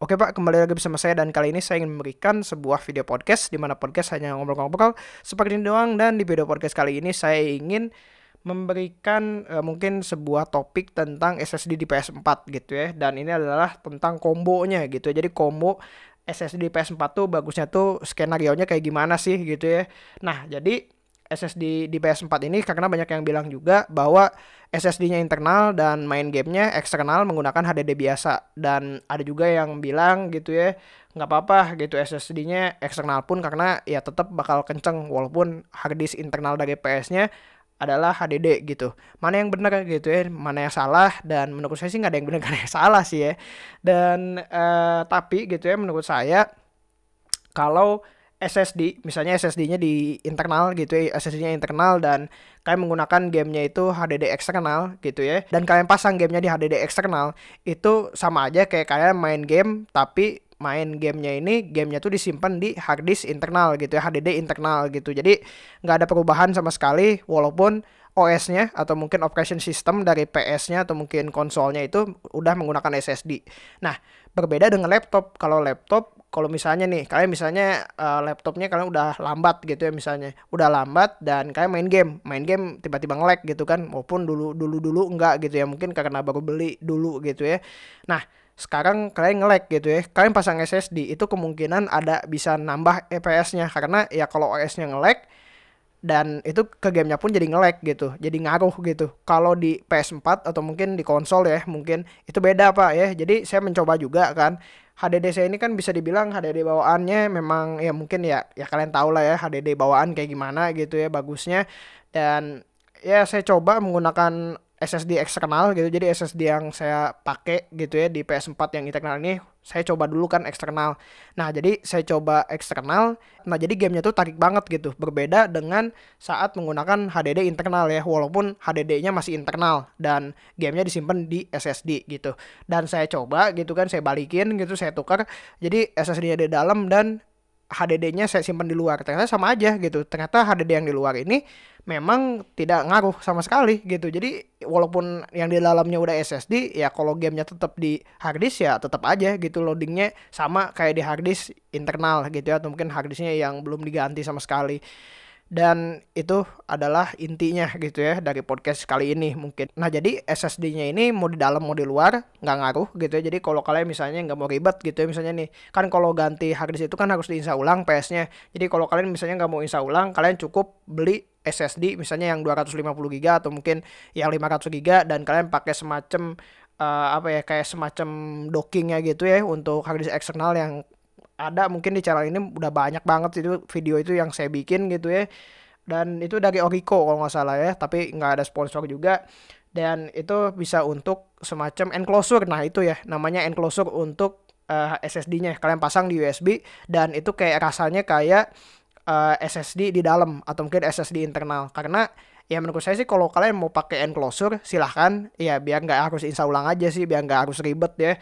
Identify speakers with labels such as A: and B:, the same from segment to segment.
A: Oke Pak, kembali lagi bersama saya dan kali ini saya ingin memberikan sebuah video podcast di mana podcast hanya ngobrol-ngobrol seperti ini doang dan di video podcast kali ini saya ingin memberikan e, mungkin sebuah topik tentang SSD di PS4 gitu ya dan ini adalah tentang kombonya gitu ya. Jadi combo SSD di PS4 tuh bagusnya tuh skenario nya kayak gimana sih gitu ya. Nah, jadi SSD di PS4 ini karena banyak yang bilang juga bahwa SSD-nya internal dan main gamenya eksternal menggunakan HDD biasa dan ada juga yang bilang gitu ya nggak apa-apa gitu SSD-nya eksternal pun karena ya tetap bakal kenceng walaupun harddisk internal dari PS-nya adalah HDD gitu. Mana yang benar gitu ya, mana yang salah dan menurut saya sih nggak ada yang benar yang salah sih ya. Dan eh, tapi gitu ya menurut saya kalau SSD misalnya SSD-nya di internal gitu ya SSD-nya internal dan kalian menggunakan gamenya itu HDD eksternal gitu ya dan kalian pasang gamenya di HDD eksternal itu sama aja kayak kalian main game tapi main gamenya ini gamenya tuh disimpan di hard disk internal gitu ya HDD internal gitu jadi nggak ada perubahan sama sekali walaupun OS-nya atau mungkin operation system dari PS-nya atau mungkin konsolnya itu udah menggunakan SSD. Nah, berbeda dengan laptop. Kalau laptop kalau misalnya nih kalian misalnya uh, laptopnya kalian udah lambat gitu ya misalnya udah lambat dan kalian main game main game tiba-tiba ngelag gitu kan maupun dulu dulu dulu enggak gitu ya mungkin karena baru beli dulu gitu ya nah sekarang kalian ngelag gitu ya kalian pasang SSD itu kemungkinan ada bisa nambah fps e nya karena ya kalau OS-nya ngelag dan itu ke gamenya pun jadi ngelek gitu jadi ngaruh gitu kalau di PS4 atau mungkin di konsol ya mungkin itu beda apa ya jadi saya mencoba juga kan saya ini kan bisa dibilang HDD bawaannya memang ya mungkin ya ya kalian tahu lah ya HDD bawaan kayak gimana gitu ya bagusnya dan ya saya coba menggunakan SSD eksternal gitu jadi SSD yang saya pakai gitu ya di PS4 yang internal ini saya coba dulu kan eksternal. Nah, jadi saya coba eksternal. Nah, jadi gamenya tuh tarik banget gitu. Berbeda dengan saat menggunakan HDD internal ya, walaupun HDD-nya masih internal dan gamenya disimpan di SSD gitu. Dan saya coba gitu kan, saya balikin gitu, saya tukar. Jadi SSD-nya di dalam dan HDD-nya saya simpan di luar. Ternyata sama aja gitu. Ternyata HDD yang di luar ini memang tidak ngaruh sama sekali gitu. Jadi walaupun yang di dalamnya udah SSD ya kalau gamenya tetap di harddisk ya tetap aja gitu loadingnya sama kayak di harddisk internal gitu ya atau mungkin harddisknya yang belum diganti sama sekali dan itu adalah intinya gitu ya dari podcast kali ini mungkin. Nah jadi SSD-nya ini mau di dalam mau di luar nggak ngaruh gitu ya. Jadi kalau kalian misalnya nggak mau ribet gitu ya misalnya nih kan kalau ganti harddisk itu kan harus diinsa ulang PS-nya. Jadi kalau kalian misalnya nggak mau insa ulang kalian cukup beli SSD misalnya yang 250 giga atau mungkin yang 500 giga dan kalian pakai semacam uh, apa ya kayak semacam dockingnya gitu ya untuk harddisk eksternal yang ada mungkin di channel ini udah banyak banget itu video itu yang saya bikin gitu ya dan itu dari Oriko kalau nggak salah ya tapi nggak ada sponsor juga dan itu bisa untuk semacam enclosure nah itu ya namanya enclosure untuk uh, eh, SSD-nya kalian pasang di USB dan itu kayak rasanya kayak uh, eh, SSD di dalam atau mungkin SSD internal karena ya menurut saya sih kalau kalian mau pakai enclosure silahkan ya biar nggak harus install ulang aja sih biar nggak harus ribet ya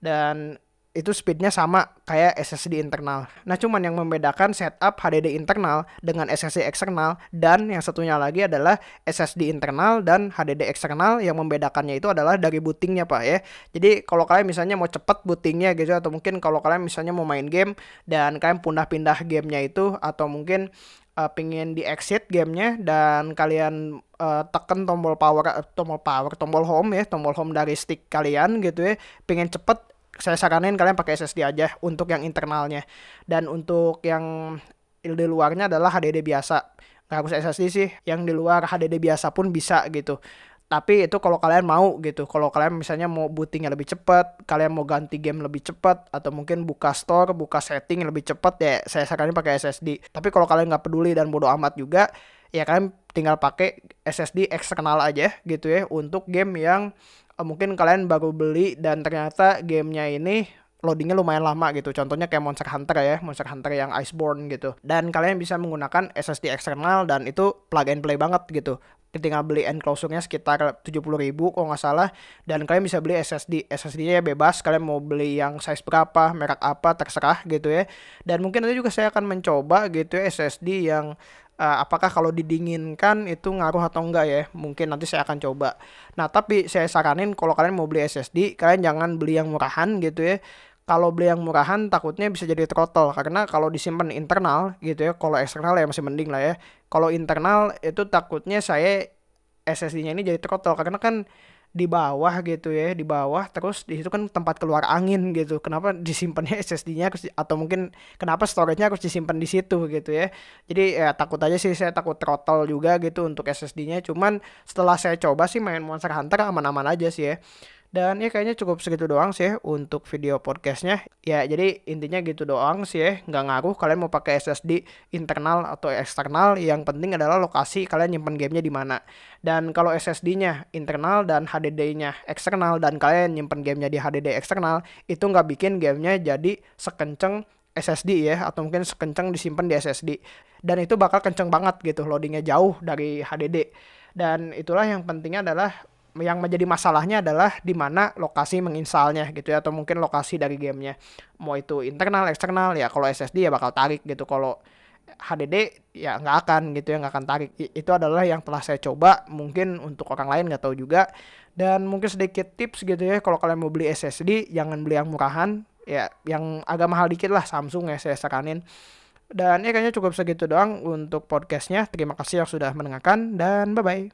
A: dan itu speednya sama kayak SSD internal. Nah cuman yang membedakan setup HDD internal dengan SSD eksternal dan yang satunya lagi adalah SSD internal dan HDD eksternal yang membedakannya itu adalah dari bootingnya pak ya. Jadi kalau kalian misalnya mau cepat bootingnya gitu atau mungkin kalau kalian misalnya mau main game dan kalian pindah-pindah gamenya itu atau mungkin uh, pingin di exit gamenya dan kalian eh, tekan tombol power eh, tombol power tombol home ya tombol home dari stick kalian gitu ya pingin cepet saya saranin kalian pakai SSD aja untuk yang internalnya dan untuk yang di luarnya adalah HDD biasa nggak harus SSD sih yang di luar HDD biasa pun bisa gitu tapi itu kalau kalian mau gitu kalau kalian misalnya mau bootingnya lebih cepat kalian mau ganti game lebih cepat atau mungkin buka store buka setting lebih cepat ya saya saranin pakai SSD tapi kalau kalian nggak peduli dan bodoh amat juga ya kalian tinggal pakai SSD eksternal aja gitu ya untuk game yang Eh, mungkin kalian baru beli dan ternyata gamenya ini loadingnya lumayan lama gitu. Contohnya kayak Monster Hunter ya, Monster Hunter yang Iceborne gitu. Dan kalian bisa menggunakan SSD eksternal dan itu plug and play banget gitu. Ketika beli enclosure-nya sekitar 70 ribu kalau nggak salah. Dan kalian bisa beli SSD. SSD-nya bebas, kalian mau beli yang size berapa, merek apa, terserah gitu ya. Dan mungkin nanti juga saya akan mencoba gitu ya SSD yang uh, apakah kalau didinginkan itu ngaruh atau enggak ya mungkin nanti saya akan coba nah tapi saya saranin kalau kalian mau beli SSD kalian jangan beli yang murahan gitu ya kalau beli yang murahan takutnya bisa jadi throttle karena kalau disimpan internal gitu ya kalau eksternal ya masih mending lah ya kalau internal itu takutnya saya SSD-nya ini jadi throttle karena kan di bawah gitu ya di bawah terus di situ kan tempat keluar angin gitu kenapa disimpannya SSD-nya atau mungkin kenapa storage-nya harus disimpan di situ gitu ya jadi ya takut aja sih saya takut throttle juga gitu untuk SSD-nya cuman setelah saya coba sih main Monster Hunter aman-aman aja sih ya dan ya kayaknya cukup segitu doang sih untuk video podcastnya. Ya jadi intinya gitu doang sih ya. Nggak ngaruh kalian mau pakai SSD internal atau eksternal. Yang penting adalah lokasi kalian nyimpan gamenya di mana. Dan kalau SSD-nya internal dan HDD-nya eksternal dan kalian nyimpan gamenya di HDD eksternal itu nggak bikin gamenya jadi sekenceng SSD ya atau mungkin sekenceng disimpan di SSD dan itu bakal kenceng banget gitu loadingnya jauh dari HDD dan itulah yang pentingnya adalah yang menjadi masalahnya adalah di mana lokasi menginsalnya gitu ya atau mungkin lokasi dari gamenya mau itu internal eksternal ya kalau SSD ya bakal tarik gitu kalau HDD ya nggak akan gitu ya nggak akan tarik itu adalah yang telah saya coba mungkin untuk orang lain nggak tahu juga dan mungkin sedikit tips gitu ya kalau kalian mau beli SSD jangan beli yang murahan ya yang agak mahal dikit lah Samsung ya saya saranin dan ya kayaknya cukup segitu doang untuk podcastnya terima kasih yang sudah mendengarkan dan bye bye